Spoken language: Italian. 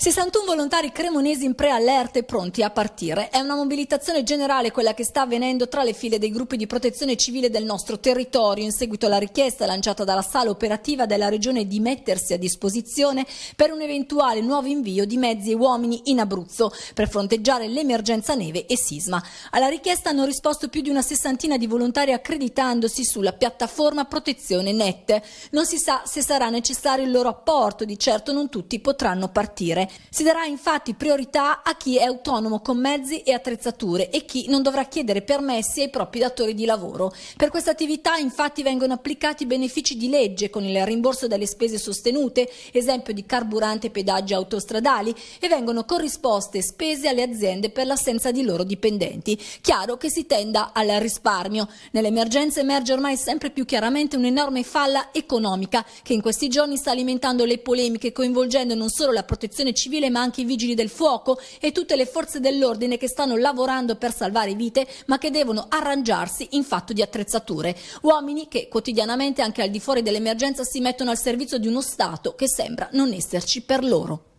61 volontari cremonesi in preallerta e pronti a partire. È una mobilitazione generale quella che sta avvenendo tra le file dei gruppi di protezione civile del nostro territorio in seguito alla richiesta lanciata dalla sala operativa della regione di mettersi a disposizione per un eventuale nuovo invio di mezzi e uomini in Abruzzo per fronteggiare l'emergenza neve e sisma. Alla richiesta hanno risposto più di una sessantina di volontari accreditandosi sulla piattaforma Protezione Net. Non si sa se sarà necessario il loro apporto, di certo non tutti potranno partire. Si darà infatti priorità a chi è autonomo con mezzi e attrezzature e chi non dovrà chiedere permessi ai propri datori di lavoro. Per questa attività infatti vengono applicati benefici di legge con il rimborso delle spese sostenute, esempio di carburante e pedaggi autostradali e vengono corrisposte spese alle aziende per l'assenza di loro dipendenti. Chiaro che si tenda al risparmio. Nell'emergenza emerge ormai sempre più chiaramente un'enorme falla economica che in questi giorni sta alimentando le polemiche coinvolgendo non solo la protezione civile ma anche i vigili del fuoco e tutte le forze dell'ordine che stanno lavorando per salvare vite ma che devono arrangiarsi in fatto di attrezzature. Uomini che quotidianamente anche al di fuori dell'emergenza si mettono al servizio di uno Stato che sembra non esserci per loro.